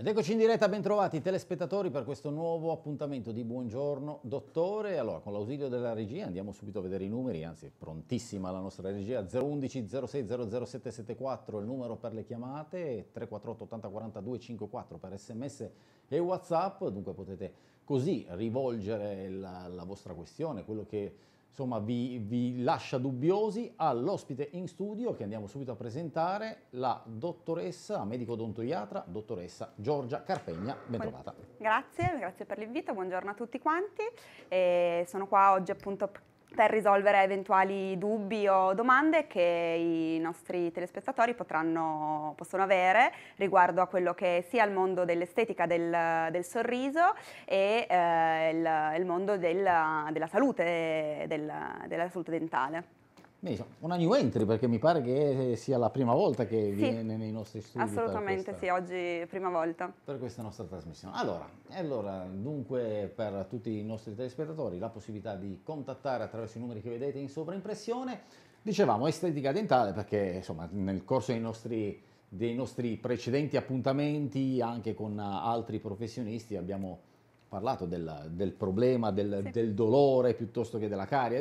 Ed eccoci in diretta, bentrovati telespettatori per questo nuovo appuntamento di Buongiorno Dottore. Allora, con l'ausilio della regia andiamo subito a vedere i numeri, anzi è prontissima la nostra regia, 011 06 00774 il numero per le chiamate, 348 80 42 54 per sms e whatsapp, dunque potete così rivolgere la, la vostra questione, quello che insomma vi, vi lascia dubbiosi all'ospite in studio che andiamo subito a presentare, la dottoressa, medico odontoiatra, dottoressa Giorgia Carpegna, bentrovata. Grazie, grazie per l'invito, buongiorno a tutti quanti. E sono qua oggi appunto per risolvere eventuali dubbi o domande che i nostri telespettatori potranno, possono avere riguardo a quello che sia il mondo dell'estetica del, del, sorriso e eh, il, il, mondo della, della salute, del, della salute dentale. Una new entry perché mi pare che eh, sia la prima volta che sì, viene nei nostri studi. Assolutamente questa, sì, oggi è prima volta. Per questa nostra trasmissione. Allora, allora, dunque per tutti i nostri telespettatori la possibilità di contattare attraverso i numeri che vedete in sovraimpressione. Dicevamo estetica dentale perché insomma nel corso dei nostri, dei nostri precedenti appuntamenti anche con altri professionisti abbiamo parlato del, del problema del, sì. del, dolore piuttosto che della caria,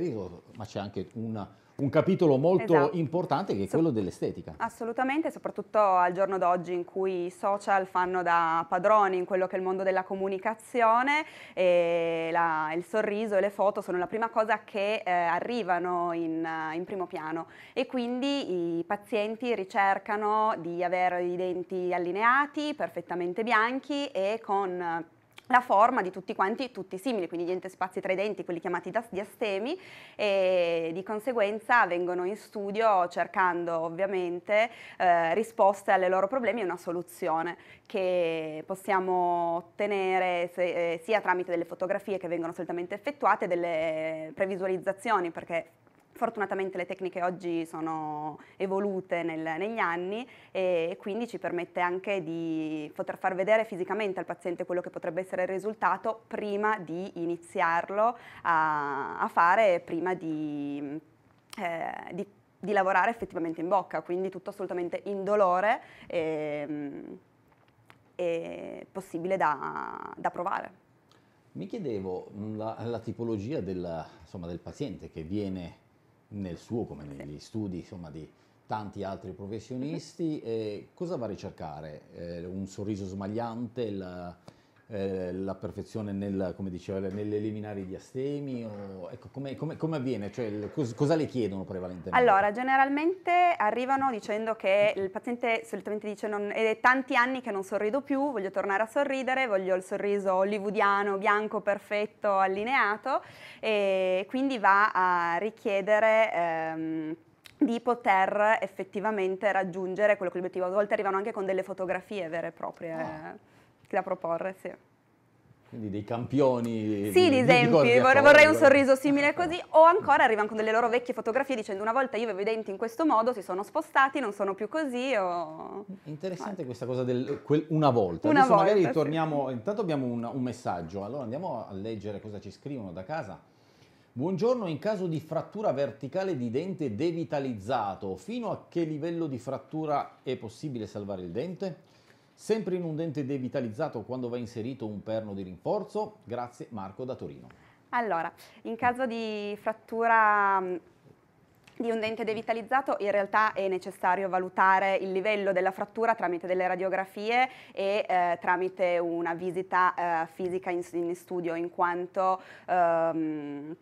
ma c'è anche una, un capitolo molto esatto. importante che è so, quello dell'estetica. Assolutamente, soprattutto al giorno d'oggi in cui i social fanno da padroni in quello che è il mondo della comunicazione e la, il sorriso e le foto sono la prima cosa che eh, arrivano in, in, primo piano e quindi i pazienti ricercano di avere i denti allineati, perfettamente bianchi e con la forma di tutti quanti, tutti simili, quindi niente spazi tra i denti, quelli chiamati diastemi, e di conseguenza vengono in studio cercando ovviamente eh, risposte alle loro problemi e una soluzione che possiamo ottenere se, eh, sia tramite delle fotografie che vengono solitamente effettuate, delle previsualizzazioni, perché Fortunatamente le tecniche oggi sono evolute nel, negli anni e, quindi ci permette anche di poter far vedere fisicamente al paziente quello che potrebbe essere il risultato prima di iniziarlo a, a fare, prima di, eh, di, di, lavorare effettivamente in bocca, quindi tutto assolutamente indolore e, ehm, e possibile da, da provare. Mi chiedevo la, la tipologia della, insomma, del paziente che viene nel suo come negli studi insomma, di tanti altri professionisti. Mm-hmm. cosa va a ricercare? Eh, un sorriso smagliante? La eh, la perfezione nel, come diceva, nell'eliminare i diastemi? O, ecco, come, come, come avviene? Cioè, il, cos, cosa le chiedono prevalentemente? Allora, generalmente arrivano dicendo che il paziente solitamente dice non, è tanti anni che non sorrido più, voglio tornare a sorridere, voglio il sorriso hollywoodiano, bianco, perfetto, allineato e quindi va a richiedere... Ehm, di poter effettivamente raggiungere quello che l'obiettivo. A volte arrivano anche con delle fotografie vere e proprie. Oh da proporre, sì. Quindi dei campioni. Sì, di, esempi, di vorrei, vorrei un sorriso simile così, o ancora arrivano con delle loro vecchie fotografie dicendo una volta io avevo i denti in questo modo, si sono spostati, non sono più così. O... Interessante Ma... questa cosa del quel, una volta. Una Adesso volta, magari torniamo, sì. intanto abbiamo un, un messaggio, allora andiamo a leggere cosa ci scrivono da casa. Buongiorno, in caso di frattura verticale di dente devitalizzato, fino a che livello di frattura è possibile salvare il dente? Sempre in un dente devitalizzato quando va inserito un perno di rinforzo? Grazie Marco da Torino. Allora, in caso di frattura mm, di un dente devitalizzato in realtà è necessario valutare il livello della frattura tramite delle radiografie e eh, tramite una visita eh, fisica in, in, studio in quanto ehm,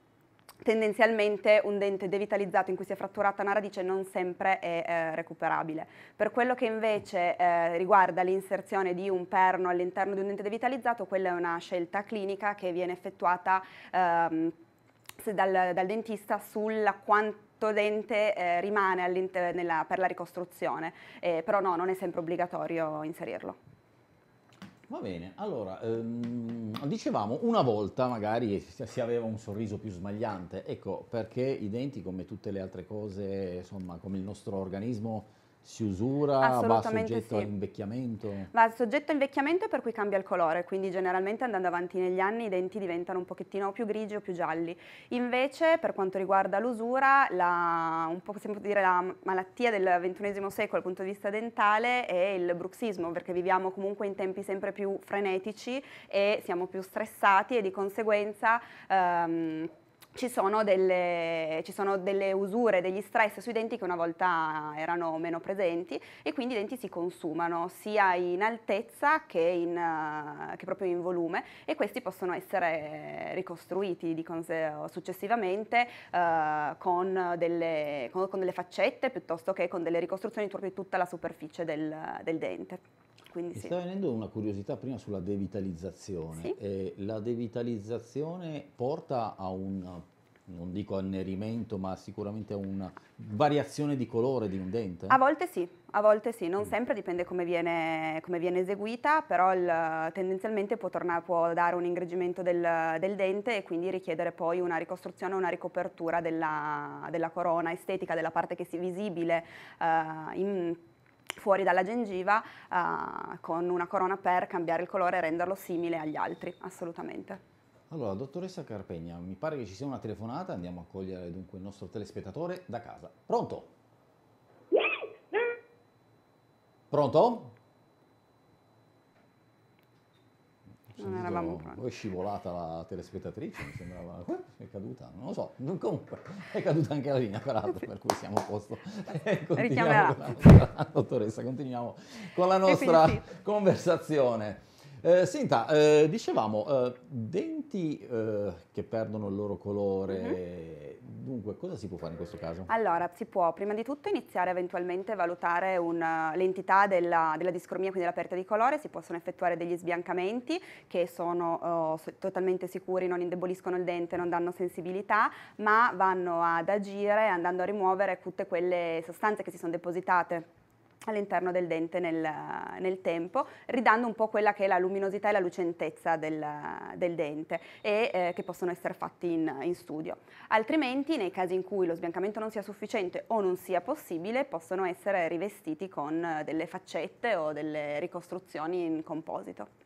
tendenzialmente un dente devitalizzato in cui si è fratturata una radice non sempre è eh, recuperabile. Per quello che invece eh, riguarda l'inserzione di un perno all'interno di un dente devitalizzato, quella è una scelta clinica che viene effettuata ehm, dal, dal dentista sulla quantità dente eh, rimane nella, per la ricostruzione, eh, però no, non è sempre obbligatorio inserirlo. Va bene, allora, ehm, dicevamo una volta magari si aveva un sorriso più smagliante, ecco perché i denti come tutte le altre cose, insomma come il nostro organismo si usura, va soggetto sì. a invecchiamento? Va soggetto a invecchiamento per cui cambia il colore, quindi generalmente andando avanti negli anni i denti diventano un pochettino più grigi o più gialli. Invece per quanto riguarda l'usura, la, dire, la malattia del ventunesimo secolo dal punto di vista dentale è il bruxismo, perché viviamo comunque in tempi sempre più frenetici e siamo più stressati e di conseguenza... Ehm, ci sono, delle, ci sono, delle, usure, degli stress sui denti che una volta erano meno presenti e quindi i denti si consumano sia in altezza che, in, eh, che proprio in volume e questi possono essere ricostruiti successivamente eh, con, delle, con, con, delle, faccette piuttosto che con delle ricostruzioni di tutta la superficie del, del dente. Quindi Mi sì. sta venendo una curiosità prima sulla devitalizzazione. Sì? Eh, la devitalizzazione porta a un non dico annerimento, ma sicuramente a una variazione di colore di un dente? A volte sì, a volte sì, non mm. sempre, dipende come viene, come viene eseguita, però il, tendenzialmente può, tornare, può, dare un ingreggimento del, del, dente e quindi richiedere poi una ricostruzione, una ricopertura della, della corona estetica, della parte che sia visibile. Uh, in, fuori dalla gengiva uh, con una corona per cambiare il colore e renderlo simile agli altri, assolutamente. Allora, dottoressa Carpegna, mi pare che ci sia una telefonata, andiamo a cogliere dunque il nostro telespettatore da casa. Pronto? Pronto? non eravamo pronti. Poi è scivolata la telespettatrice, mi sembrava, eh, è caduta, non lo so, comunque è caduta anche la linea peraltro, per cui siamo a posto. Richiamerà. Dottoressa, continuiamo con la nostra conversazione. Eh, senta, eh, dicevamo, eh, denti eh, che perdono il loro colore, mm-hmm. dunque cosa si può fare in questo caso? Allora, si può prima di tutto iniziare eventualmente a valutare una, eh, l'entità della, della, discromia, quindi la perdita di colore, si possono effettuare degli sbiancamenti che sono oh, totalmente sicuri, non indeboliscono il dente, non danno sensibilità, ma vanno ad agire andando a rimuovere tutte quelle sostanze che si sono depositate all'interno del dente nel, nel, tempo, ridando un po' quella che è la luminosità e la lucentezza del, del dente e eh, che possono essere fatti in, in, studio. Altrimenti, nei casi in cui lo sbiancamento non sia sufficiente o non sia possibile, possono essere rivestiti con eh, delle faccette o delle ricostruzioni in composito.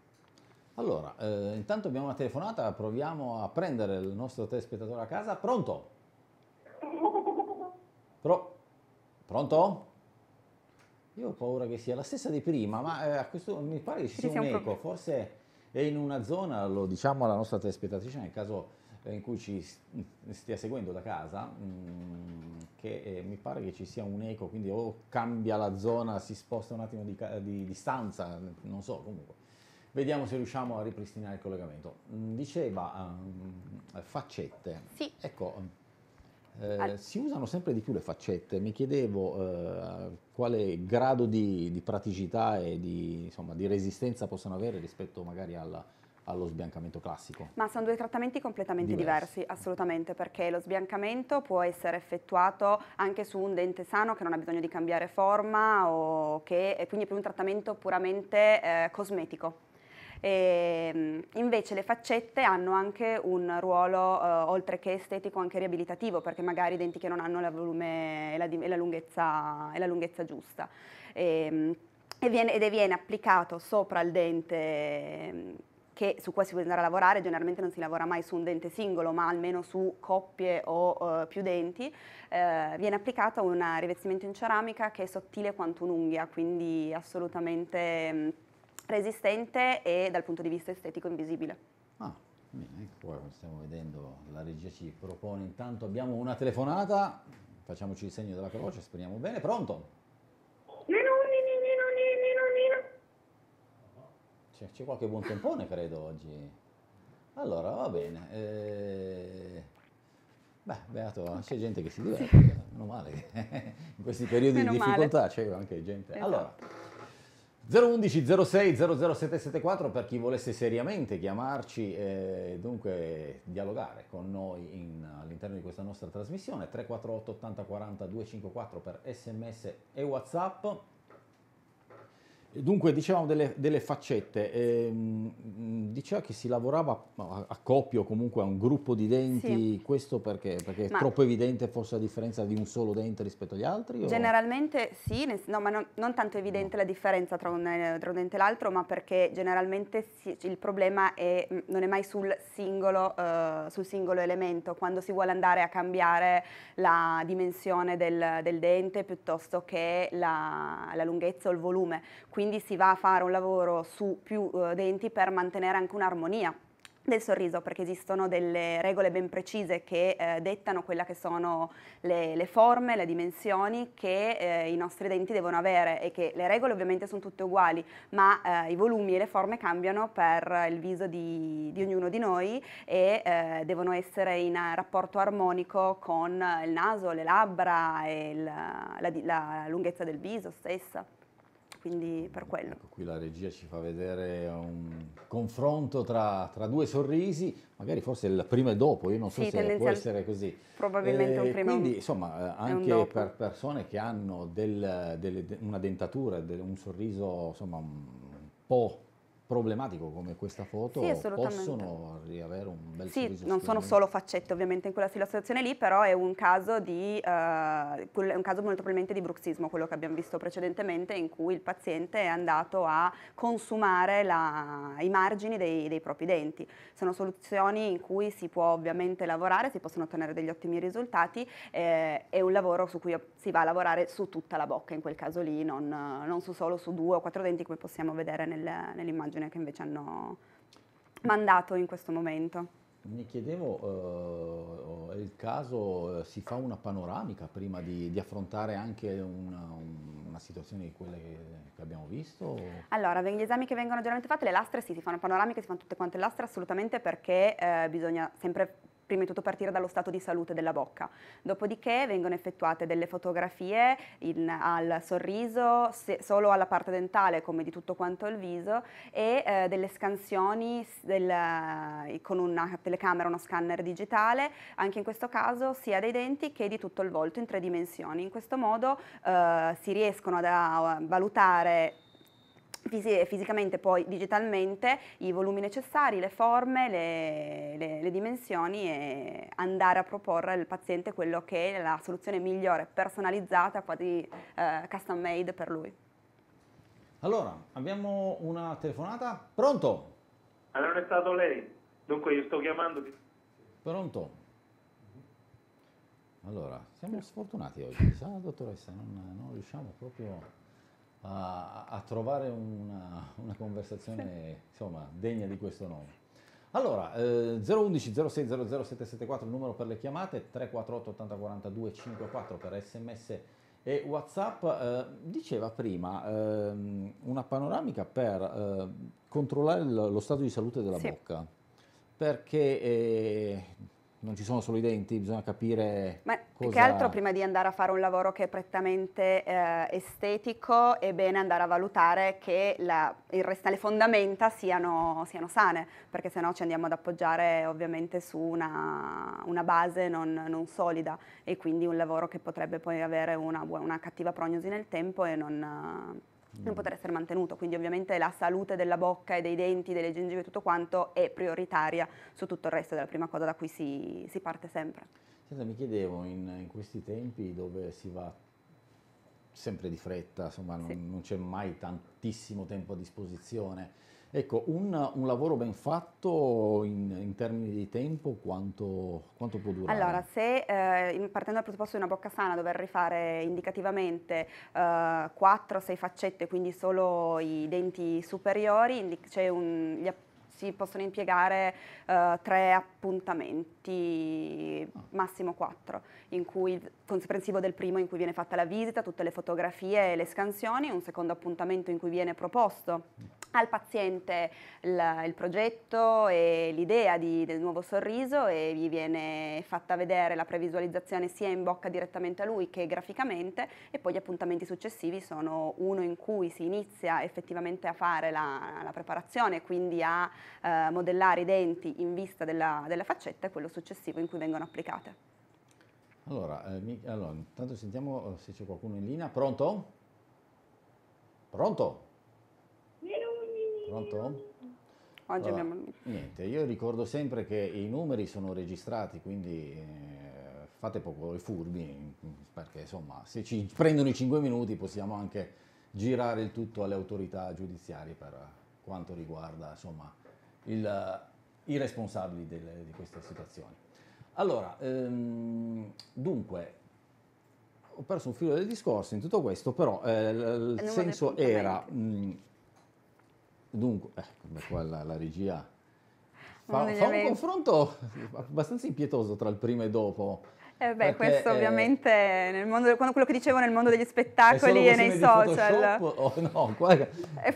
Allora, eh, intanto abbiamo una telefonata, proviamo a prendere il nostro telespettatore a casa. Pronto? Pro- pronto? Io ho paura che sia la stessa di prima, ma eh, a questo mi pare che ci, sia un eco, forse è in una zona, lo diciamo alla nostra telespettatrice nel caso eh, in cui ci mm, stia seguendo da casa, mm, che eh, mi pare che ci sia un eco, quindi o cambia la zona, si sposta un attimo di, di, di non so comunque. Vediamo se riusciamo a ripristinare il collegamento. Mm, diceva, mh, faccette. Sì. Ecco, eh, si usano sempre di più le faccette, mi chiedevo eh, quale grado di, di, praticità e di, insomma, di resistenza possono avere rispetto magari alla, allo sbiancamento classico. Ma sono due trattamenti completamente diversi. diversi, assolutamente, perché lo sbiancamento può essere effettuato anche su un dente sano che non ha bisogno di cambiare forma o che, quindi è più un trattamento puramente eh, cosmetico. E, ehm, invece le faccette hanno anche un ruolo, eh, oltre che estetico, anche riabilitativo, perché magari i denti che non hanno il volume e la, e la, lunghezza, e la lunghezza, giusta. Ehm, e, viene, ed viene applicato sopra il dente ehm, che, su cui si può andare a lavorare, generalmente non si lavora mai su un dente singolo, ma almeno su coppie o eh, più denti, eh, viene applicato un rivestimento in ceramica che è sottile quanto un'unghia, quindi assolutamente... Mh, mm, resistente e dal punto di vista estetico invisibile. Ah, bene, qua ecco, stiamo vedendo, la regia ci propone intanto, abbiamo una telefonata, facciamoci il segno della croce, speriamo bene, pronto? C'è, c'è qualche buon tempone credo oggi. Allora, va bene. Eh... Beh, beato, c'è gente che si diverte, meno male. In questi periodi meno di difficoltà male. c'è anche gente. Esatto. Allora, 011 06 00774 per chi volesse seriamente chiamarci e eh, dunque dialogare con noi in, all'interno di questa nostra trasmissione 348 80 40 254 per sms e whatsapp Dunque, dicevamo delle, delle faccette, eh, diceva che si lavorava a, a coppie o comunque a un gruppo di denti, sì. questo perché? Perché ma è troppo evidente forse la differenza di un solo dente rispetto agli altri? Generalmente sì, no, ma non, non tanto evidente no. la differenza tra un, eh, tra un dente e l'altro, ma perché generalmente si, il problema è, mm, non è mai sul singolo, uh, sul singolo, elemento, quando si vuole andare a cambiare la dimensione del, del dente piuttosto che la, la lunghezza o il volume. Quindi quindi si va a fare un lavoro su più eh, denti per mantenere anche un'armonia del sorriso perché esistono delle regole ben precise che eh, dettano quelle che sono le, le, forme, le dimensioni che eh, i nostri denti devono avere e che le regole ovviamente sono tutte uguali ma eh, i volumi e le forme cambiano per il viso di, di ognuno di noi e eh, devono essere in rapporto armonico con il naso, le labbra e la, la, la lunghezza del viso stessa quindi per quello. Ecco, qui la regia ci fa vedere un confronto tra, tra, due sorrisi, magari forse il prima e dopo, io non so sì, se può essere così. Probabilmente eh, un prima. Quindi insomma anche per persone che hanno del, del, una dentatura, del, un sorriso insomma un po' problematico come questa foto sì, possono riavere un bel sì, sorriso. Sì, non sono solo faccette ovviamente in quella situazione lì, però è un caso, di, eh, un caso molto probabilmente di bruxismo, quello che abbiamo visto precedentemente, in cui il paziente è andato a consumare la, i margini dei, dei, propri denti. Sono soluzioni in cui si può ovviamente lavorare, si possono ottenere degli ottimi risultati, eh, è un lavoro su cui si va a lavorare su tutta la bocca, in quel caso lì, non, non su solo su due o quattro denti come possiamo vedere nel, nell'immagine istituzione che invece hanno mandato in questo momento. Mi chiedevo, eh, è il caso, eh, si fa una panoramica prima di, di affrontare anche una, una, situazione di quelle che, che abbiamo visto? Allora, gli esami che vengono generalmente fatti, le lastre sì, si fanno panoramiche, si fanno tutte quante le lastre assolutamente perché eh, bisogna sempre prima di tutto partire dallo stato di salute della bocca. Dopodiché vengono effettuate delle fotografie in, al sorriso, se, solo alla parte dentale come di tutto quanto il viso e eh, delle scansioni del, eh, con una telecamera, uno scanner digitale, anche in questo caso sia dei denti che di tutto il volto in tre dimensioni. In questo modo eh, si riescono a valutare Fis- fisicamente poi digitalmente i volumi necessari, le forme, le, le, le, dimensioni e andare a proporre al paziente quello che è la soluzione migliore, personalizzata, quasi eh, custom made per lui. Allora, abbiamo una telefonata. Pronto? Allora è stato lei. Dunque io sto chiamando. Pronto? Allora, siamo sfortunati oggi, sa dottoressa? Non, non riusciamo proprio a, a trovare una, una conversazione insomma, degna di questo nome. Allora, eh, 011 06 00774 il numero per le chiamate, 348 42 54 per sms e whatsapp. Eh, diceva prima eh, una panoramica per eh, controllare lo stato di salute della sì. bocca, perché eh, non ci sono solo i denti, bisogna capire. Ma cosa... che altro prima di andare a fare un lavoro che è prettamente eh, estetico, è bene andare a valutare che la, resta, le fondamenta siano, siano sane, perché sennò ci andiamo ad appoggiare ovviamente su una, una base non, non, solida e quindi un lavoro che potrebbe poi avere una, una cattiva prognosi nel tempo e non non mm. poter essere mantenuto, quindi ovviamente la salute della bocca e dei denti, delle gengive e tutto quanto è prioritaria su tutto il resto, è la prima cosa da cui si, si parte sempre. Senta, mi chiedevo, in, in, questi tempi dove si va sempre di fretta, insomma non, sì. non c'è mai tantissimo tempo a disposizione, Ecco, un, un, lavoro ben fatto in, in termini di tempo quanto, quanto, può durare? Allora, se eh, partendo dal presupposto di una bocca sana dover rifare indicativamente eh, 4-6 faccette, quindi solo i denti superiori, un, gli, si possono impiegare eh, tre appuntamenti, ah. massimo quattro, in cui, comprensivo del primo in cui viene fatta la visita, tutte le fotografie e le scansioni, un secondo appuntamento in cui viene proposto mm al paziente il, il progetto e l'idea del nuovo sorriso e gli viene fatta vedere la previsualizzazione sia in bocca direttamente a lui che graficamente e poi gli appuntamenti successivi sono uno in cui si inizia effettivamente a fare la, la preparazione, quindi a eh, modellare i denti in vista della, della, faccetta e quello successivo in cui vengono applicate. Allora, eh, mi, allora intanto sentiamo eh, se c'è qualcuno in linea. Pronto? Pronto? Pronto? Oggi allora, abbiamo... Niente, io ricordo sempre che i numeri sono registrati, quindi eh, fate poco i furbi, perché insomma se ci prendono i 5 minuti possiamo anche girare il tutto alle autorità giudiziarie per quanto riguarda insomma, il, i responsabili delle, di queste situazioni. Allora, ehm, dunque, ho perso un filo del discorso in tutto questo, però eh, il senso era... Mh, mm, Dunque, eh, beh, qua la, la regia fa, fa un confronto abbastanza impietoso tra il prima e dopo. Eh beh, questo è, eh, ovviamente nel mondo, quello che dicevo nel mondo degli spettacoli e nei social. Oh, no, qua,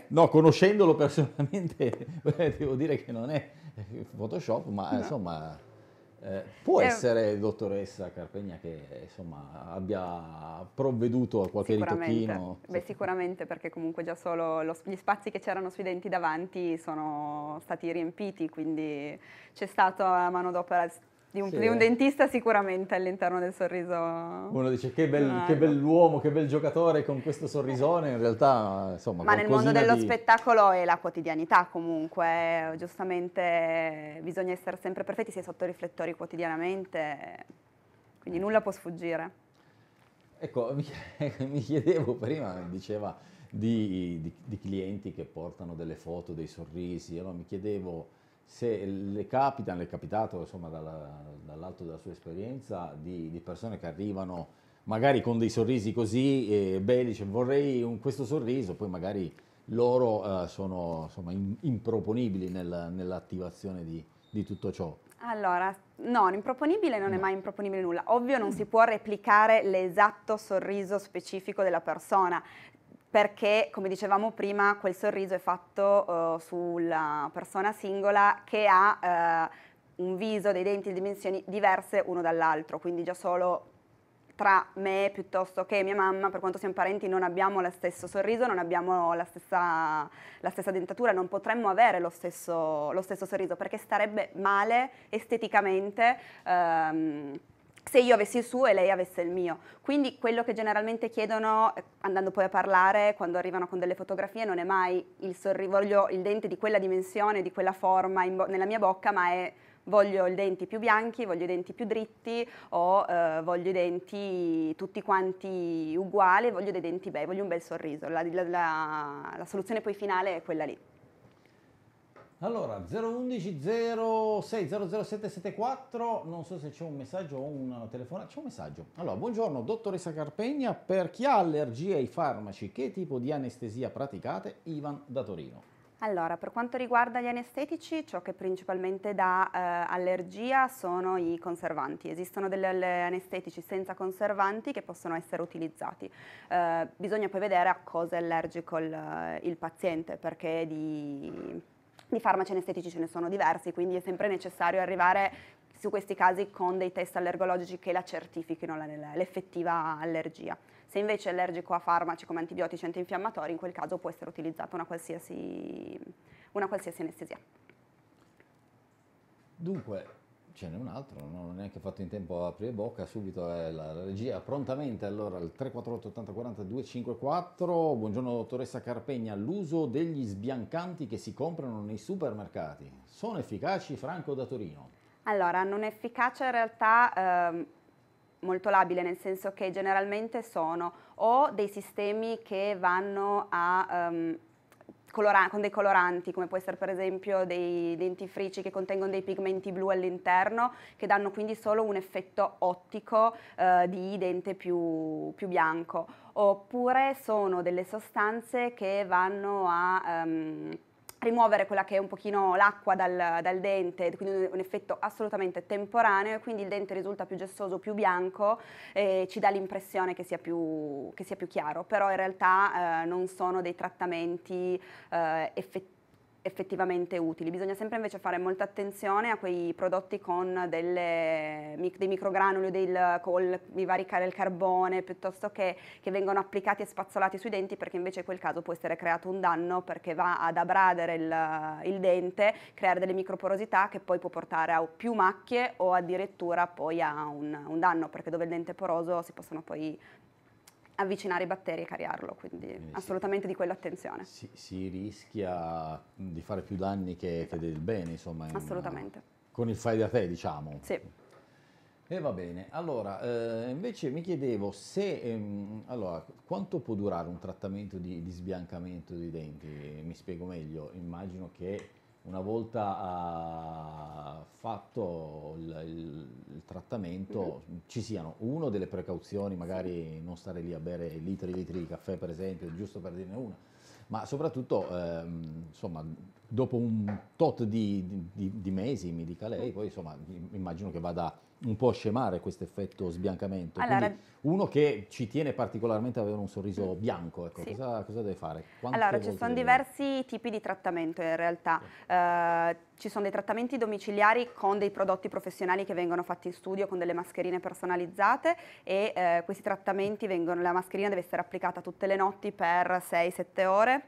no, conoscendolo personalmente devo dire che non è Photoshop, ma no. insomma eh, può eh, essere dottoressa Carpegna che insomma, abbia provveduto a qualche sicuramente, ritocchino? Beh, sicuramente, perché comunque già solo lo, gli spazi che c'erano sui denti davanti sono stati riempiti, quindi c'è stata la mano d'opera di un, sì. di un, dentista sicuramente all'interno del sorriso. Uno dice che, bel, ah, che ecco. bell'uomo, che bel giocatore con questo sorrisone, in realtà insomma... Ma nel mondo dello di... spettacolo è la quotidianità comunque, eh. giustamente bisogna essere sempre perfetti, si è sotto i riflettori quotidianamente, quindi nulla può sfuggire. Ecco, mi, mi chiedevo prima, diceva di, di, di, clienti che portano delle foto, dei sorrisi, allora mi chiedevo se le capita, le è capitato insomma dalla, dall'alto della sua esperienza, di, di, persone che arrivano magari con dei sorrisi così e belli, dice vorrei un, questo sorriso, poi magari loro eh, sono insomma, in, improponibili nel, nell'attivazione di, di tutto ciò. Allora, no, improponibile non no. è mai improponibile nulla. Ovvio non si può replicare l'esatto sorriso specifico della persona perché, come dicevamo prima, quel sorriso è fatto uh, sulla persona singola che ha uh, un viso, dei denti, dimensioni diverse uno dall'altro, quindi già solo tra me piuttosto che mia mamma, per quanto siamo parenti, non abbiamo lo stesso sorriso, non abbiamo la stessa, la stessa dentatura, non potremmo avere lo stesso, lo stesso, sorriso perché starebbe male esteticamente. Um, se io avessi il suo e lei avesse il mio. Quindi quello che generalmente chiedono, eh, andando poi a parlare, quando arrivano con delle fotografie, non è mai il sorriso, voglio il dente di quella dimensione, di quella forma nella mia bocca, ma è voglio i denti più bianchi, voglio i denti più dritti o eh, voglio i denti tutti quanti uguali, voglio dei denti bei, voglio un bel sorriso. La, la, la, la soluzione poi finale è quella lì. Allora, 011 06 00774, non so se c'è un messaggio o un telefono, c'è un messaggio. Allora, buongiorno dottoressa Carpegna, per chi ha allergie ai farmaci, che tipo di anestesia praticate? Ivan da Torino. Allora, per quanto riguarda gli anestetici, ciò che principalmente dà eh, allergia sono i conservanti. Esistono degli anestetici senza conservanti che possono essere utilizzati. Eh, bisogna poi vedere a cosa è allergico il, il paziente, perché di di farmaci anestetici ce ne sono diversi, quindi è sempre necessario arrivare su questi casi con dei test allergologici che la certifichino l'effettiva allergia. Se invece è allergico a farmaci come antibiotici e antinfiammatori, in quel caso può essere utilizzata una qualsiasi, una qualsiasi anestesia. Dunque, ce n'è un altro, non ho neanche fatto in tempo a aprire bocca, subito è la regia prontamente allora il 348 80 40 254, buongiorno dottoressa Carpegna, l'uso degli sbiancanti che si comprano nei supermercati, sono efficaci Franco da Torino? Allora, non efficacia in realtà eh, molto labile, nel senso che generalmente sono o dei sistemi che vanno a... Ehm, colora- con dei coloranti, come può essere per esempio dei dentifrici che contengono dei pigmenti blu all'interno, che danno quindi solo un effetto ottico eh, di dente più, più bianco. Oppure sono delle sostanze che vanno a... Um, rimuovere quella che è un pochino l'acqua dal, dal, dente, quindi un effetto assolutamente temporaneo e quindi il dente risulta più gessoso, più bianco e ci dà l'impressione che, che, sia più chiaro, però in realtà eh, non sono dei trattamenti eh, effettivi effettivamente utili. Bisogna sempre invece fare molta attenzione a quei prodotti con delle, dei microgranuli o del, col, di varicare il carbone piuttosto che, che vengono applicati e spazzolati sui denti perché invece in quel caso può essere creato un danno perché va ad abradere il, il dente, creare delle microporosità che poi può portare a più macchie o addirittura poi a un, un danno perché dove il dente è poroso si possono poi avvicinare i batteri e cariarlo, quindi, quindi eh, assolutamente sì. di quella attenzione. Si, si, rischia di fare più danni che, esatto. che del bene, insomma. assolutamente. Una, con il fai da te, diciamo. Sì. E va bene, allora eh, invece mi chiedevo se, ehm, allora, quanto può durare un trattamento di, di sbiancamento dei denti? Mi spiego meglio, immagino che una volta fatto il, il, il trattamento mm-hmm. ci siano uno delle precauzioni, magari non stare lì a bere litri e litri di caffè per esempio, giusto per dirne una, ma soprattutto ehm, insomma, dopo un tot di, di, di, mesi, mi dica lei, mm. poi insomma, immagino che vada un po' scemare questo effetto sbiancamento. Allora, uno che ci tiene particolarmente ad avere un sorriso mm. bianco, ecco, sì. cosa, cosa, deve fare? Quante allora, ci sono diversi tipi di trattamento in realtà. Sì. Uh, ci sono dei trattamenti domiciliari con dei prodotti professionali che vengono fatti in studio con delle mascherine personalizzate e uh, questi trattamenti vengono, la mascherina deve essere applicata tutte le notti per 6-7 ore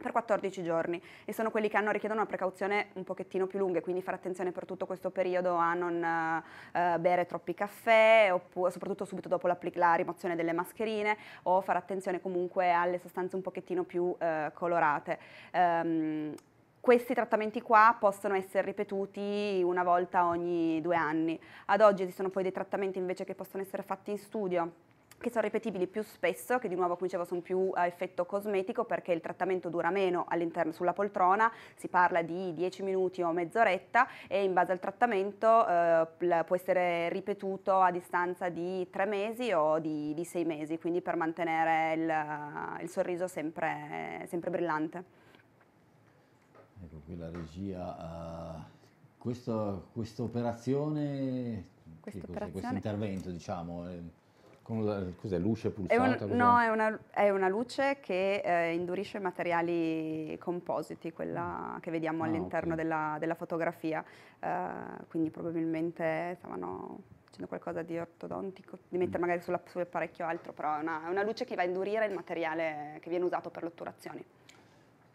per 14 giorni e sono quelli che hanno, richiedono una precauzione un pochettino più lunga, quindi fare attenzione per tutto questo periodo a non eh, bere troppi caffè, oppure, soprattutto subito dopo la, la, rimozione delle mascherine o fare attenzione comunque alle sostanze un pochettino più eh, colorate. Um, questi trattamenti qua possono essere ripetuti una volta ogni due anni. Ad oggi esistono poi dei trattamenti invece che possono essere fatti in studio che sono ripetibili più spesso, che di nuovo come dicevo sono più a eh, effetto cosmetico perché il trattamento dura meno all'interno sulla poltrona, si parla di 10 minuti o mezz'oretta e in base al trattamento eh, può essere ripetuto a distanza di 3 mesi o di, di 6 mesi, quindi per mantenere il, il sorriso sempre, sempre, brillante. Ecco qui la regia, uh, eh, questa operazione, quest questo intervento diciamo... Eh, con cos'è, luce pulsata? È un, no, è una, è una, luce che eh, indurisce materiali compositi, quella mm. che vediamo ah, all'interno okay. della, della, fotografia, uh, quindi probabilmente stavano facendo qualcosa di ortodontico, di mettere mm. magari sulla, sull'apparecchio altro, però è una, è una luce che va a indurire il materiale che viene usato per le otturazioni.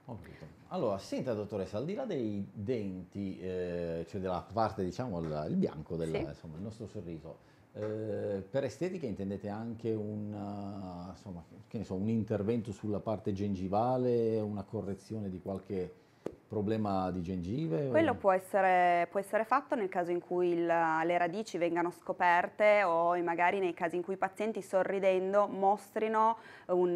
l'otturazione. Allora, senta dottoressa, al di là dei denti, eh, cioè della parte, diciamo, il, il bianco del sì. insomma, il nostro sorriso, eh, per estetica intendete anche un, uh, insomma, so, un intervento sulla parte gengivale, una correzione di qualche problema di gengive? Quello può, essere, può essere, fatto nel caso in cui il, le radici vengano scoperte o magari nei casi in cui i pazienti sorridendo mostrino un,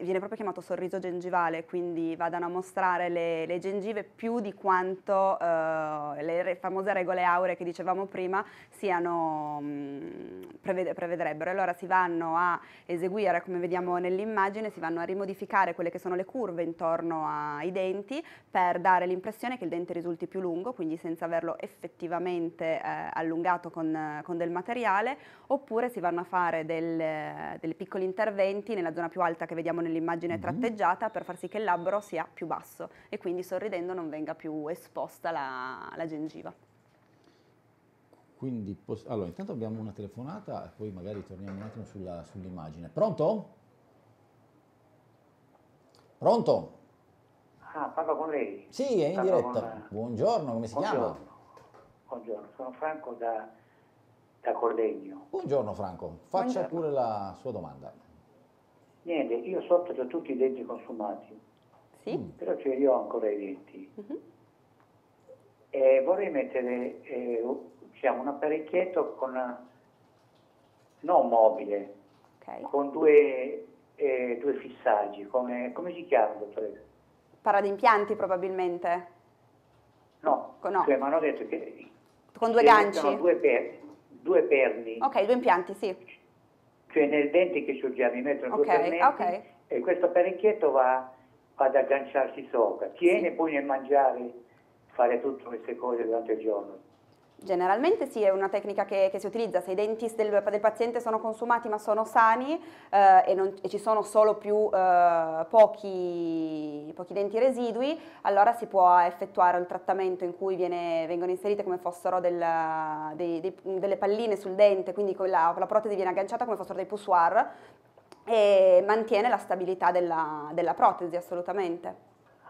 viene proprio chiamato sorriso gengivale, quindi vadano a mostrare le, le gengive più di quanto eh, le famose regole auree che dicevamo prima siano, mh, mm, prevede, prevederebbero. Allora si vanno a eseguire, come vediamo nell'immagine, si vanno a rimodificare quelle che sono le curve intorno ai denti per dare dare l'impressione che il dente risulti più lungo, quindi senza averlo effettivamente eh, allungato con, con, del materiale, oppure si vanno a fare del, delle piccoli interventi nella zona più alta che vediamo nell'immagine mm-hmm. tratteggiata per far sì che il labbro sia più basso e quindi sorridendo non venga più esposta la, la gengiva. Quindi, poss- allora, intanto abbiamo una telefonata e poi magari torniamo un attimo sulla, sull'immagine. Pronto? Pronto? Ah, parlo con lei? Sì, è in parlo diretta. Con... Eh, buongiorno, come si Buongiorno. chiama? Buongiorno, sono Franco da, da Cordegno. Buongiorno Franco, faccia Buongiorno. pure la sua domanda. Niente, io sotto ho tutti i denti consumati, sì. Mm. però ce li ho ancora i denti. Uh mm-hmm. -huh. E vorrei mettere eh, diciamo, un apparecchietto con non mobile, okay. con due, eh, due fissaggi, come, come si chiama, dottoressa? Parla di impianti probabilmente. No, no. Cioè, mi hanno detto che... Con due ganci? Due, per, due perni. Ok, due impianti, sì. Cioè nel dente che ho già mi mettono okay, due perni okay. e questo apparecchietto va ad agganciarsi sopra. Tiene sì. poi nel mangiare, fare tutte queste cose durante il giorno. Generalmente sì, è una tecnica che, che si utilizza, se i denti del, del paziente sono consumati ma sono sani eh, e, non, e, ci sono solo più eh, pochi, pochi, denti residui, allora si può effettuare un trattamento in cui viene, vengono inserite come fossero del, dei, dei, delle palline sul dente, quindi la, la protesi viene agganciata come fossero dei poussoir e mantiene la stabilità della, della protesi assolutamente.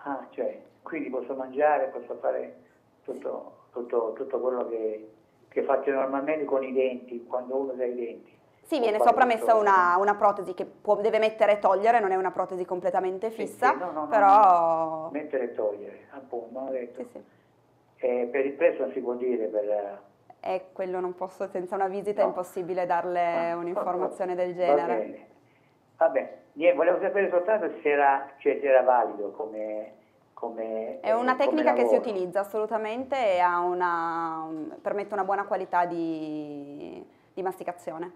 Ah, cioè, quindi posso mangiare, posso fare tutto tutto, tutto quello che, che, faccio normalmente con i denti, quando uno usa i denti. Sì, viene sopramessa una, una, protesi che può, deve mettere e togliere, non è una protesi completamente fissa, sì, sì, no, no, però... No, mettere e togliere, appunto, ho detto. Sì, eh, per il prezzo non si può dire, per... Eh, quello non posso, senza una visita è impossibile darle ah, un'informazione del genere. Va bene. Vabbè, volevo sapere soltanto se era, cioè, se era valido come come... È una tecnica che si utilizza assolutamente e una, mm, permette una buona qualità di, di masticazione.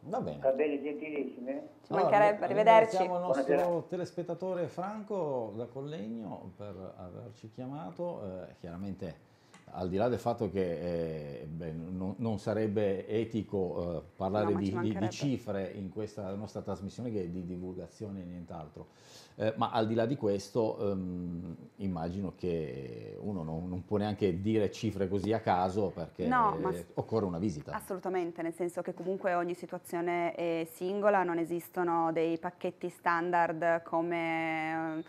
Va bene. Va bene, gentilissime. Ci allora, mancherebbe, arrivederci. Ringraziamo il nostro Buonasera. telespettatore Franco da Collegno per averci chiamato. Eh, chiaramente al di là del fatto che eh, beh, non, non, sarebbe etico eh, parlare no, di, di, di, cifre in questa nostra trasmissione che è di divulgazione e nient'altro, eh, ma al di là di questo ehm, immagino che uno non, non, può neanche dire cifre così a caso perché no, occorre una visita. Assolutamente, nel senso che comunque ogni situazione è singola, non esistono dei pacchetti standard come ehm,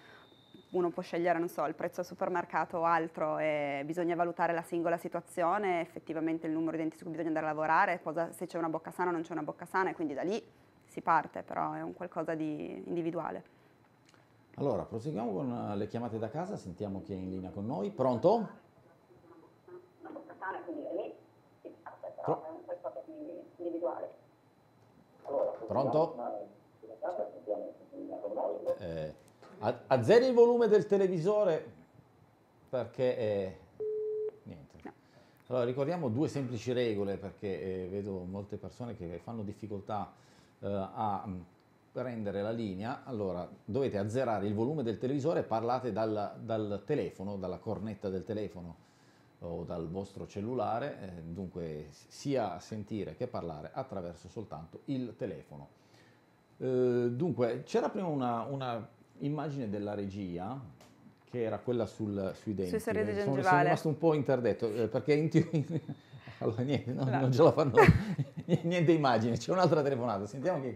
uno può scegliere, non so, il prezzo al supermercato o altro e bisogna valutare la singola situazione, effettivamente il numero di enti su cui bisogna andare a lavorare, cosa, se c'è una bocca sana o non c'è una bocca sana e quindi da lì si parte, però è un qualcosa di individuale. Allora, proseguiamo con eh, le chiamate da casa, sentiamo chi è in linea con noi. Pronto? Una bocca sana, quindi da lì si parte, però è un qualcosa di individuale. Pronto? Eh, azzeri il volume del televisore perché... È... Eh, niente. Allora, ricordiamo due semplici regole perché eh, vedo molte persone che fanno difficoltà eh, a mm, prendere la linea. Allora, dovete azzerare il volume del televisore, parlate dal, dal telefono, dalla cornetta del telefono o dal vostro cellulare, eh, dunque sia sentire che parlare attraverso soltanto il telefono. Eh, dunque, c'era prima una, una immagine della regia, che era quella sul, sui denti. Sui sorrisi gengivale. Sono rimasto un po' interdetto, eh, perché in teoria... allora niente, no, no. non ce la fanno, niente immagine, c'è un'altra telefonata, sentiamo che...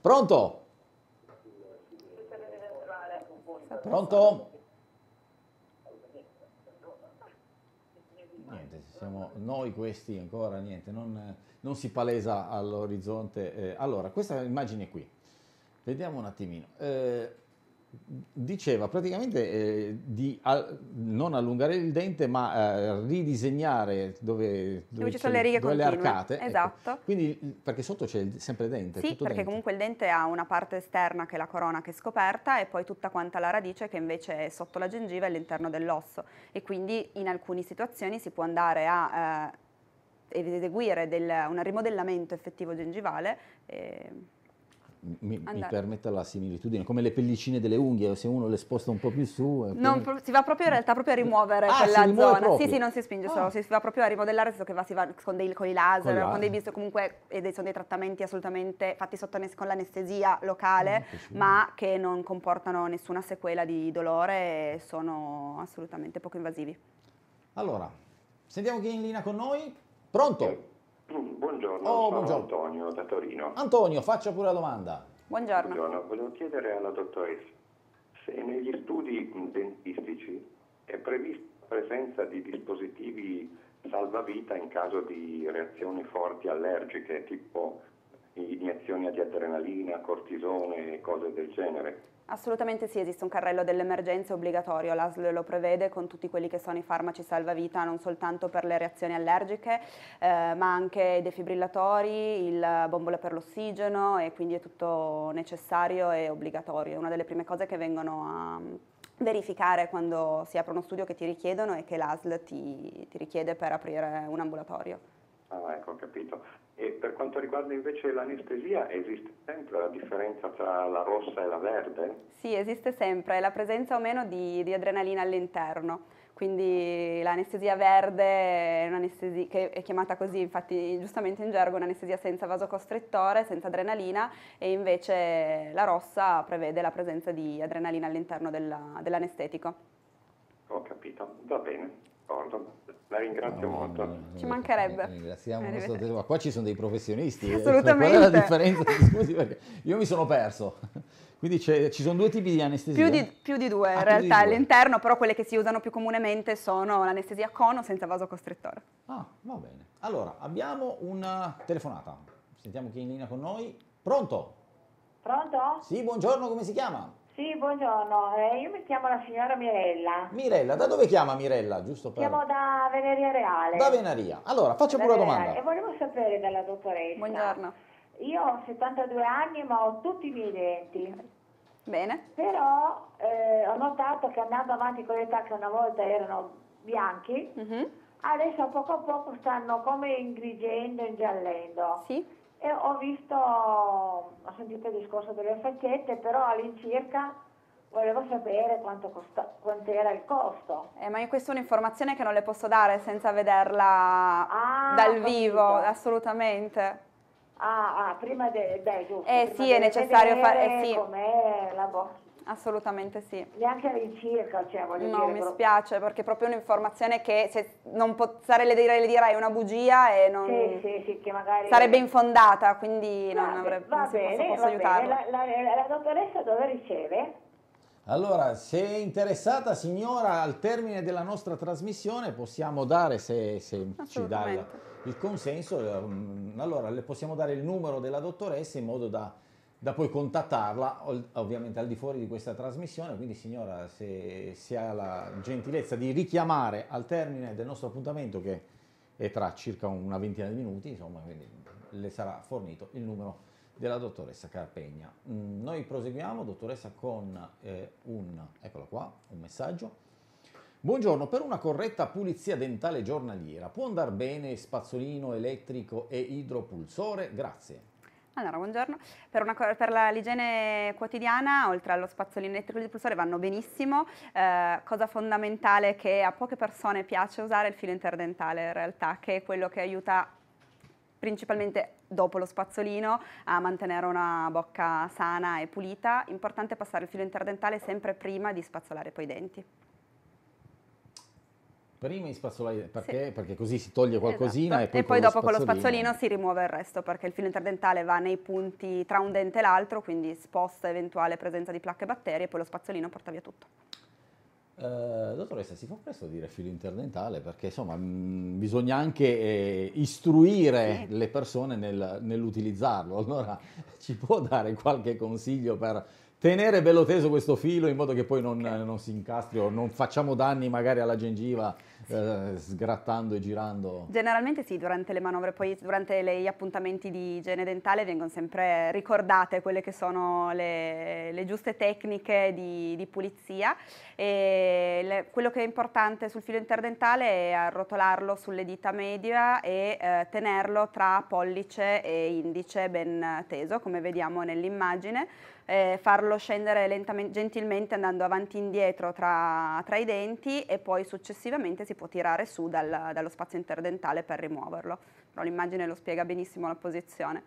Pronto? Pronto? Niente, siamo noi questi ancora, niente, non, non si palesa all'orizzonte. Eh, allora, questa immagine qui, vediamo un attimino. Eh, diceva praticamente eh, di al, non allungare il dente ma eh, ridisegnare dove, dove, dove ci sono le righe continue. le arcate ecco. esatto ecco. quindi perché sotto c'è il, sempre il dente sì perché dente. comunque il dente ha una parte esterna che è la corona che è scoperta e poi tutta quanta la radice che invece è sotto la gengiva e all'interno dell'osso e quindi in alcune situazioni si può andare a eh, eseguire del, un rimodellamento effettivo gengivale ehm, mi, mi permetta la similitudine, come le pellicine delle unghie, se uno le sposta un po' più su... Non, Si va proprio in realtà proprio a rimuovere ah, quella zona. Proprio. Sì, sì, non si spinge ah. si va proprio a rimodellare, senso che va, si va con, dei, con i laser, con, con dei visto comunque, e sono dei trattamenti assolutamente fatti sotto, con l'anestesia locale, oh, ma che non comportano nessuna sequela di dolore e sono assolutamente poco invasivi. Allora, sentiamo chi è in linea con noi. Pronto? Mm, buongiorno, oh, buongiorno. Antonio da Torino. Antonio, faccia pure la domanda. Buongiorno. buongiorno. Volevo chiedere alla dottoressa se negli studi dentistici è prevista la presenza di dispositivi salvavita in caso di reazioni forti allergiche, tipo iniezioni di adrenalina, cortisone e cose del genere. Assolutamente sì, esiste un carrello dell'emergenza obbligatorio, l'ASL lo prevede con tutti quelli che sono i farmaci salvavita, non soltanto per le reazioni allergiche, eh, ma anche i defibrillatori, il bombole per l'ossigeno e quindi è tutto necessario e obbligatorio. È una delle prime cose che vengono a mm, verificare quando si apre uno studio che ti richiedono e che l'ASL ti, ti richiede per aprire un ambulatorio. Ah, ecco, ho capito. E per quanto riguarda invece l'anestesia, esiste sempre la differenza tra la rossa e la verde? Sì, esiste sempre, la presenza o meno di, di adrenalina all'interno. Quindi l'anestesia verde è un'anestesia che è chiamata così, infatti giustamente in gergo un'anestesia senza vasocostrittore, senza adrenalina e invece la rossa prevede la presenza di adrenalina all'interno dell'anestetico. Ho capito, va bene, d'accordo. La ringrazio no, molto. No, Ci mancherebbe. Eh, ringraziamo eh, Ma Qua ci sono dei professionisti. Eh, Assolutamente. Qual è la differenza? Scusi, perché io mi sono perso. Quindi ci sono due tipi di anestesia? Più di, più di due ah, in realtà due. all'interno, però quelle che si usano più comunemente sono l'anestesia con o senza vaso vasocostrittore. Ah, va bene. Allora, abbiamo una telefonata. Sentiamo chi è in linea con noi. Pronto? Pronto? Sì, buongiorno, come si chiama? Sì, buongiorno, eh, io mi chiamo la signora Mirella. Mirella, da dove chiama Mirella? Giusto per... Chiamo da Veneria Reale. Da Veneria, Allora, faccio pure una domanda. E volevo sapere dalla dottoressa. Buongiorno. Io ho 72 anni ma ho tutti i miei denti. Bene. Però eh, ho notato che andando avanti con l'età che una volta erano bianchi, mm -hmm. adesso a poco a poco stanno come ingrigendo, ingiallendo. Sì. E ho visto, ho sentito il discorso delle faccette, però all'incirca volevo sapere quanto, costa, quanto era il costo. Eh, ma questa è un'informazione che non le posso dare senza vederla ah, dal vivo, assolutamente. Ah, ah, prima del... beh giusto. Eh sì, è necessario fare... Eh sì. Com'è la box Assolutamente sì. Neanche all'incirca, cioè voglio no, dire. No, mi spiace perché è proprio un'informazione che se non potrei le dire, le direi una bugia e non... Sì, sì, sì, che magari... Sarebbe infondata, quindi va non avrebbe... Va non bene, si posso, posso aiutarla. La, la, la dottoressa dove riceve? Allora, se è interessata signora, al termine della nostra trasmissione possiamo dare, se, se ci dà il consenso, ehm, allora le possiamo dare il numero della dottoressa in modo da da poi contattarla ovviamente al di fuori di questa trasmissione, quindi signora se, se ha la gentilezza di richiamare al termine del nostro appuntamento che è tra circa una ventina di minuti, insomma, le sarà fornito il numero della dottoressa Carpegna. Mm, noi proseguiamo, dottoressa, con eh, un, qua, un messaggio. Buongiorno, per una corretta pulizia dentale giornaliera può andare bene spazzolino elettrico e idropulsore? Grazie. Allora, buongiorno. Per, una, per la, l'igiene quotidiana, oltre allo spazzolino elettrico e il pulsore, vanno benissimo. Eh, cosa fondamentale che a poche persone piace usare è il filo interdentale, in realtà, che è quello che aiuta principalmente dopo lo spazzolino a mantenere una bocca sana e pulita. Importante passare il filo interdentale sempre prima di spazzolare poi i denti. Prima in spazzolai, eh, perché? Sì. perché così si toglie qualcosina esatto. e poi, e poi dopo spazzolino... con lo spazzolino si rimuove il resto perché il filo interdentale va nei punti tra un dente e l'altro, quindi sposta eventuale presenza di placche e batterie e poi lo spazzolino porta via tutto. Uh, dottoressa, si fa presto a dire filo interdentale perché insomma mh, mm, bisogna anche eh, istruire sì. le persone nel, nell'utilizzarlo. Allora ci può dare qualche consiglio per tenere bello teso questo filo in modo che poi non, okay. non si incastri o non facciamo danni magari alla gengiva eh, sgrattando e girando? Generalmente sì, durante le manovre, poi durante gli appuntamenti di igiene dentale vengono sempre ricordate quelle che sono le, le giuste tecniche di, di pulizia e le, quello che è importante sul filo interdentale è arrotolarlo sulle dita media e eh, tenerlo tra pollice e indice ben teso come vediamo nell'immagine eh, farlo scendere gentilmente andando avanti e indietro tra, tra, i denti e poi successivamente si può tirare su dal, dallo spazio interdentale per rimuoverlo. Però l'immagine lo spiega benissimo la posizione.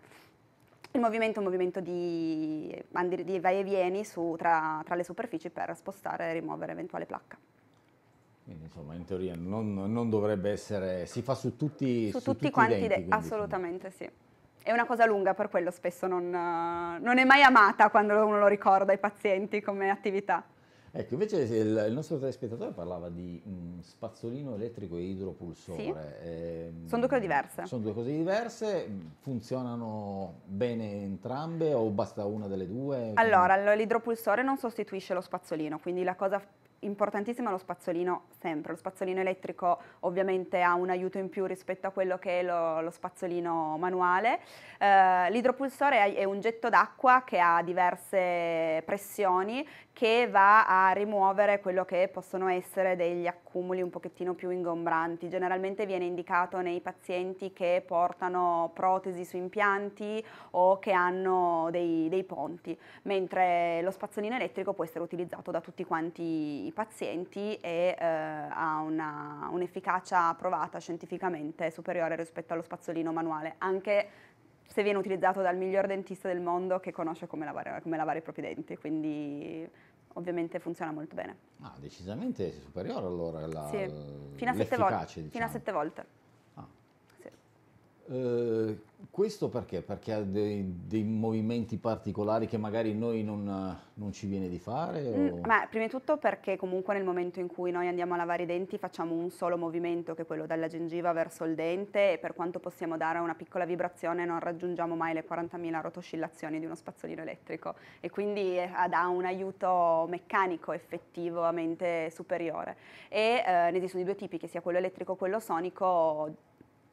Il movimento è un movimento di, di vai e vieni su, tra, tra le superfici per spostare e rimuovere eventuale placca. Quindi insomma in teoria non, non, dovrebbe essere, si fa su tutti, su su tutti, tutti quanti i denti. Quindi, assolutamente insomma. sì. È una cosa lunga, per quello spesso non, non è mai amata quando uno lo ricorda ai pazienti come attività. Ecco, invece il, il, nostro telespettatore parlava di mh, spazzolino elettrico e idropulsore. Sì. E, ehm, sono due cose diverse. Sono due cose diverse, funzionano bene entrambe o basta una delle due? Allora, l'idropulsore non sostituisce lo spazzolino, quindi la cosa importantissimo è lo spazzolino sempre, lo spazzolino elettrico ovviamente ha un aiuto in più rispetto a quello che è lo, lo spazzolino manuale, eh, l'idropulsore è un getto d'acqua che ha diverse pressioni che va a rimuovere quello che possono essere degli acquari accumuli un pochettino più ingombranti. Generalmente viene indicato nei pazienti che portano protesi su impianti o che hanno dei, dei ponti, mentre lo spazzolino elettrico può essere utilizzato da tutti quanti i pazienti e eh, ha una, un'efficacia provata scientificamente superiore rispetto allo spazzolino manuale, anche se viene utilizzato dal miglior dentista del mondo che conosce come lavare, come lavare i propri denti. Quindi ovviamente funziona molto bene. Ah, decisamente superiore allora alla, sì. fino a Diciamo. Fino a diciamo. sette volte. Ah. Sì. Eh, questo perché? Perché ha dei, dei, movimenti particolari che magari noi non, non ci viene di fare? Mm, ma prima di tutto perché comunque nel momento in cui noi andiamo a lavare i denti facciamo un solo movimento che è quello dalla gengiva verso il dente e per quanto possiamo dare una piccola vibrazione non raggiungiamo mai le 40.000 rotoscillazioni di uno spazzolino elettrico e quindi eh, dà un aiuto meccanico effettivamente superiore. E eh, ne esistono di due tipi, che sia quello elettrico o quello sonico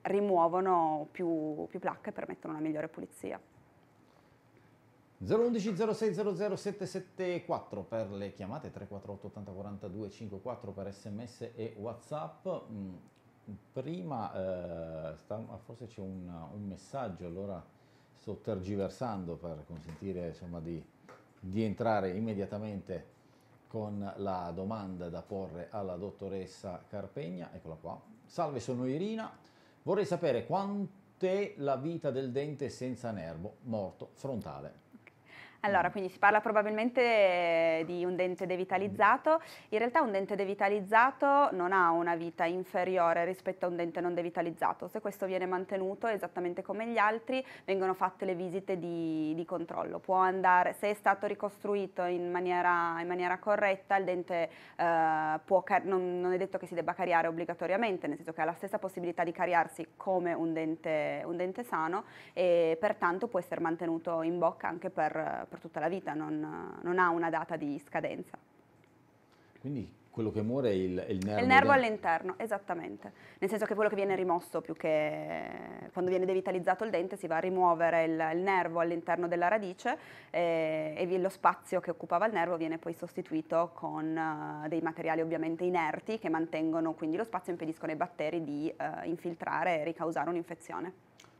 rimuovono più, più placche e permettono una migliore pulizia. 011 06 00774 per le chiamate 348 80 42 54 per sms e whatsapp mm, prima eh, sta, forse c'è un, un, messaggio allora sto tergiversando per consentire insomma, di, di, entrare immediatamente con la domanda da porre alla dottoressa Carpegna eccola qua salve sono Irina Vorrei sapere quant'è la vita del dente senza nervo morto frontale. Allora, quindi si parla probabilmente di un dente devitalizzato. In realtà un dente devitalizzato non ha una vita inferiore rispetto a un dente non devitalizzato. Se questo viene mantenuto esattamente come gli altri, vengono fatte le visite di, di controllo. Può andare, se è stato ricostruito in maniera, in maniera corretta, il dente eh, può, non, non, è detto che si debba cariare obbligatoriamente, nel senso che ha la stessa possibilità di cariarsi come un dente, un dente sano e pertanto può essere mantenuto in bocca anche per, per per tutta la vita, non, non ha una data di scadenza. Quindi quello che muore è il, il nervo? È il nervo all'interno, esattamente. Nel senso che quello che viene rimosso più che quando viene devitalizzato il dente si va a rimuovere il, il nervo all'interno della radice eh, e lo spazio che occupava il nervo viene poi sostituito con eh, dei materiali ovviamente inerti che mantengono quindi lo spazio e impediscono ai batteri di eh, infiltrare e ricausare un'infezione.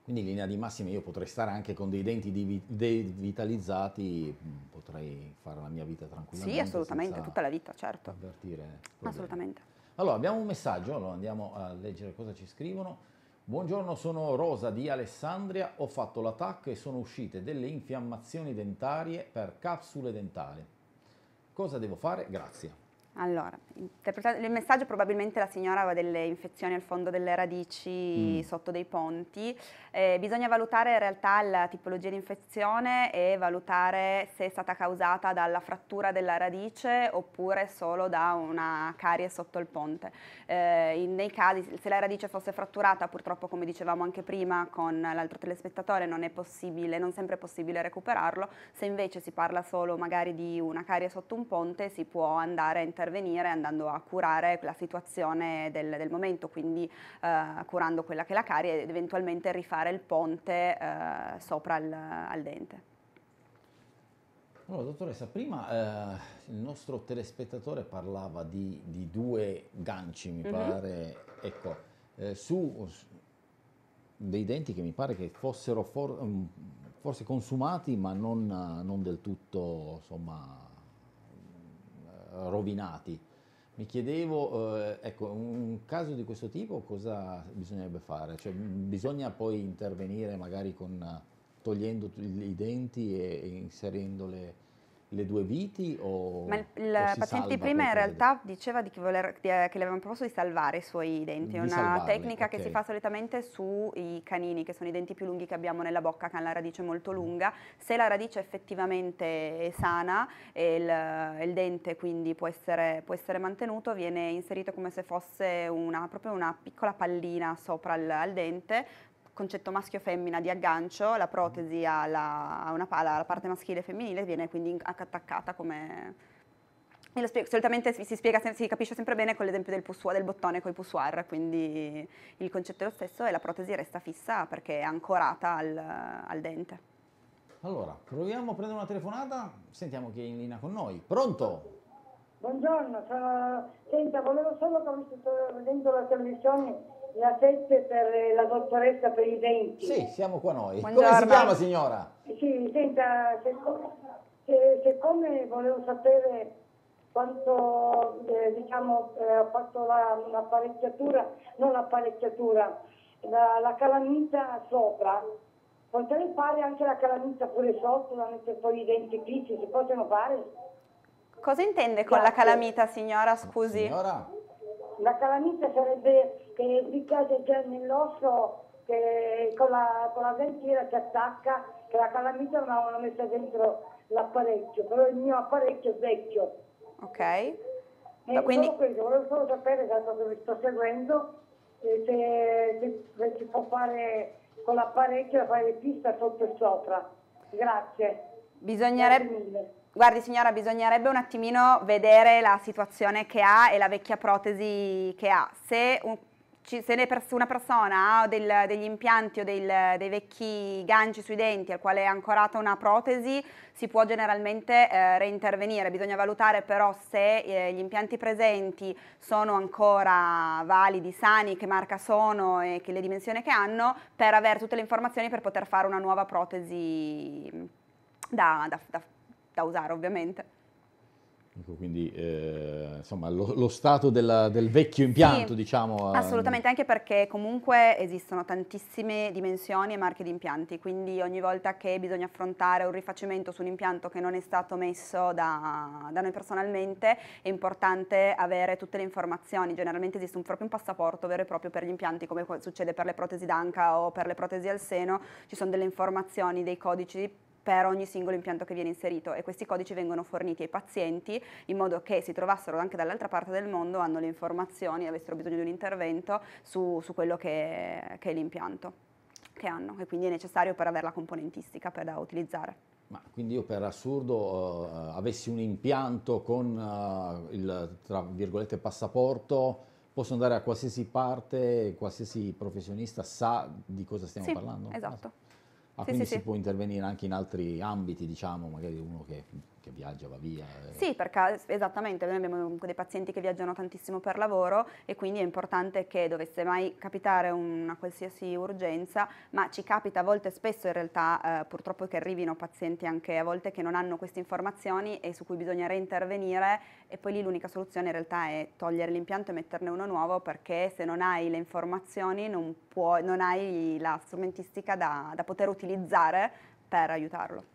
Quindi in linea di massima io potrei stare anche con dei denti devitalizzati, mm, potrei fare la mia vita tranquillamente. Sì, assolutamente, tutta la vita, certo. Avvertire. Assolutamente. Allora, abbiamo un messaggio, allora andiamo a leggere cosa ci scrivono. Buongiorno, sono Rosa di Alessandria, ho fatto l'attacco e sono uscite delle infiammazioni dentarie per capsule dentali. Cosa devo fare? Grazie. Allora, il messaggio probabilmente la signora aveva delle infezioni al fondo delle radici, mm. sotto dei ponti. Eh, bisogna valutare in realtà la tipologia di infezione e valutare se è stata causata dalla frattura della radice oppure solo da una carie sotto il ponte. Eh, in, nei casi, se la radice fosse fratturata, purtroppo come dicevamo anche prima con l'altro telespettatore, non è possibile, non sempre è possibile recuperarlo. Se invece si parla solo magari di una carie sotto un ponte, si può andare a intervenire intervenire andando a curare la situazione del, del momento, quindi eh, curando quella che è la carie ed eventualmente rifare il ponte eh, sopra al, al dente. Allora, dottoressa, prima eh, il nostro telespettatore parlava di, di due ganci, mi mm -hmm. pare, ecco, eh, su, su, dei denti che mi pare che fossero for, mm, forse consumati, ma non, non del tutto, insomma, rovinati. Mi chiedevo, eh, ecco, un caso di questo tipo cosa bisognerebbe fare? Cioè, bisogna poi intervenire magari con, togliendo i denti e, e inserendole le due viti o Ma il, il paziente di prima in realtà diceva di voler, di, eh, che le avevano proposto di salvare i suoi denti, è una salvarli, tecnica okay. che si fa solitamente sui canini, che sono i denti più lunghi che abbiamo nella bocca, che hanno la radice molto mm. lunga. Se la radice effettivamente è sana e il, il dente quindi può essere, può essere, mantenuto, viene inserito come se fosse una, proprio una piccola pallina sopra al, al dente, concetto maschio-femmina di aggancio, la protesi alla, pala, la parte maschile e femminile viene quindi attaccata come... Spiego, solitamente si, spiega, si, capisce sempre bene con l'esempio del, del bottone con i poussoir, quindi il concetto è lo stesso e la protesi resta fissa perché è ancorata al, al dente. Allora, proviamo a prendere una telefonata, sentiamo chi è in linea con noi. Pronto? Buongiorno, sono... senta, volevo solo che ho visto vedendo la televisione la sette per eh, la dottoressa per i denti. Sì, siamo qua noi. Buongiorno. Come si chiama signora? Eh, sì, senta, siccome se, volevo sapere quanto eh, diciamo, eh, ha fatto la, l'apparecchiatura, non l'apparecchiatura, la, la calamita sopra, potrei fare anche la calamita pure sotto, la mettere poi i denti fissi, si possono fare? Cosa intende con Grazie. la calamita signora, scusi? Signora? La calamita sarebbe che ficcate già nell'osso che con la, con la dentiera si attacca, che la calamita non l'avevano messa dentro l'apparecchio, però il mio apparecchio è vecchio. Ok. E quindi... solo questo, volevo solo sapere, dato che mi sto seguendo, se, se, se si può fare con l'apparecchio, fare pista sotto e sopra. Grazie. Bisognerebbe... Grazie Guardi signora, bisognerebbe un attimino vedere la situazione che ha e la vecchia protesi che ha. Se, un, ci, se pers una persona ha del, degli impianti o del, dei vecchi ganci sui denti al quale è ancorata una protesi, si può generalmente eh, reintervenire. Bisogna valutare però se eh, gli impianti presenti sono ancora validi, sani, che marca sono e che le dimensioni che hanno, per avere tutte le informazioni per poter fare una nuova protesi mm, da, da, da da usare ovviamente. Ecco, quindi eh, insomma, lo, lo, stato della, del vecchio impianto, sì, diciamo. Assolutamente, anche perché comunque esistono tantissime dimensioni e marche di impianti, quindi ogni volta che bisogna affrontare un rifacimento su un impianto che non è stato messo da, da noi personalmente, è importante avere tutte le informazioni. Generalmente esiste un proprio un passaporto vero e proprio per gli impianti, come succede per le protesi d'anca o per le protesi al seno, ci sono delle informazioni, dei codici per ogni singolo impianto che viene inserito e questi codici vengono forniti ai pazienti in modo che si trovassero anche dall'altra parte del mondo, hanno le informazioni, avessero bisogno di un intervento su, su quello che, che è l'impianto che hanno e quindi è necessario per avere la componentistica per, da utilizzare. Ma quindi io per assurdo eh, avessi un impianto con eh, il tra virgolette passaporto, posso andare a qualsiasi parte, qualsiasi professionista sa di cosa stiamo sì, parlando? Esatto. Ah. Ah, sì, quindi sì, si sì. può intervenire anche in altri ambiti, diciamo, magari uno che che viaggia, va via. Eh. Sì, perché esattamente, noi abbiamo dei pazienti che viaggiano tantissimo per lavoro e quindi è importante che dovesse mai capitare una qualsiasi urgenza, ma ci capita a volte spesso in realtà eh, purtroppo che arrivino pazienti anche a volte che non hanno queste informazioni e su cui bisogna reintervenire e poi lì l'unica soluzione in realtà è togliere l'impianto e metterne uno nuovo perché se non hai le informazioni non, puoi, non hai la strumentistica da, da poter utilizzare per aiutarlo.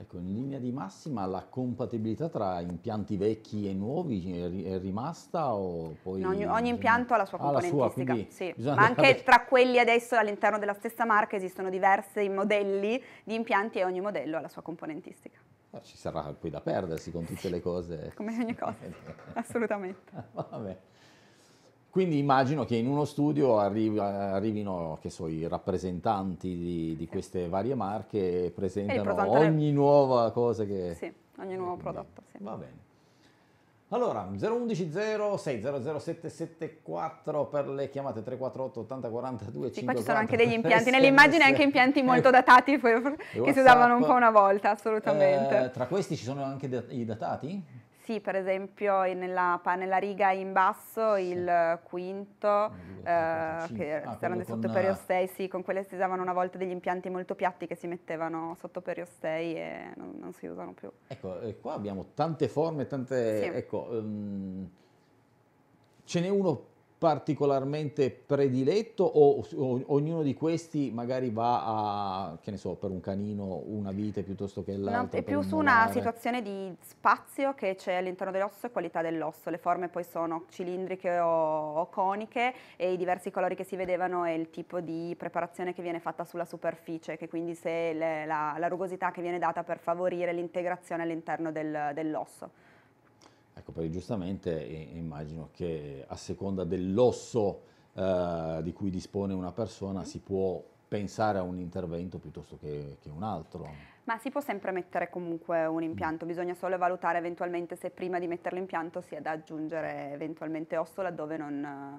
Ecco, in linea di massima la compatibilità tra impianti vecchi e nuovi è rimasta o poi... No, ogni, ogni, impianto ha la sua ah, componentistica, sua, sì. ma anche tra quelli adesso all'interno della stessa marca esistono diversi modelli di impianti e ogni modello ha la sua componentistica. Ah, ci sarà poi da perdersi con tutte le cose. Come ogni cosa, assolutamente. Vabbè. Quindi immagino che in uno studio arri- arrivino so, i rappresentanti di, di, queste varie marche e presentano e ogni del... nuova cosa che... Sì, ogni nuovo eh, prodotto. Sì. Va bene. Allora, 011 06 007774 per le chiamate 348 80 42 sì, Qua ci sono anche degli impianti, nell'immagine anche impianti molto eh, datati che WhatsApp, si usavano un po' una volta, assolutamente. Eh, tra questi ci sono anche i datati? sì, per esempio nella, nella, riga in basso sì. il quinto, eh, che ah, erano sotto periostei, sì, con quelle si usavano una volta degli impianti molto piatti che si mettevano sotto periostei e non, non si usano più. Ecco, eh, qua abbiamo tante forme, tante... Sì. Ecco, um, ce n'è uno particolarmente prediletto o, o, ognuno di questi magari va a, che ne so, per un canino una vite piuttosto che l'altra? No, è più su una situazione di spazio che c'è all'interno dell'osso e qualità dell'osso, le forme poi sono cilindriche o, o, coniche e i diversi colori che si vedevano e il tipo di preparazione che viene fatta sulla superficie, che quindi se le, la, la, rugosità che viene data per favorire l'integrazione all'interno del, dell'osso. Ecco, perché giustamente eh, immagino che a seconda dell'osso eh, di cui dispone una persona si può pensare a un intervento piuttosto che, che un altro. Ma si può sempre mettere comunque un impianto, bisogna solo valutare eventualmente se prima di mettere l'impianto sia da aggiungere eventualmente osso laddove non,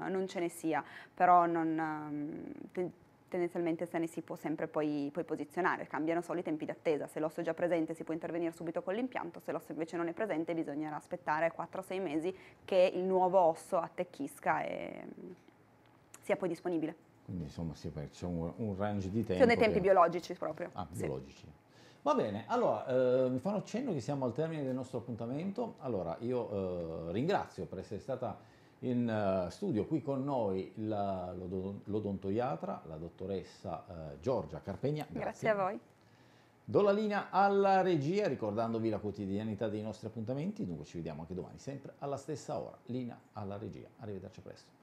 non ce ne sia, però non, ehm, tendenzialmente se ne si può sempre poi, poi posizionare, cambiano solo i tempi d'attesa, se l'osso è già presente si può intervenire subito con l'impianto, se l'osso invece non è presente bisognerà aspettare 4-6 mesi che il nuovo osso attecchisca e mm, sia poi disponibile. Quindi insomma c'è un, un range di tempi. Sono dei tempi che... biologici proprio. Ah, biologici. Va bene, allora eh, mi fanno accenno che siamo al termine del nostro appuntamento. Allora, io eh, ringrazio per essere stata in eh, studio qui con noi la, l'odontoiatra, la dottoressa eh, Giorgia Carpegna. Grazie. Grazie. a voi. Do la linea alla regia ricordandovi la quotidianità dei nostri appuntamenti, dunque ci vediamo anche domani sempre alla stessa ora. Linea alla regia, arrivederci presto.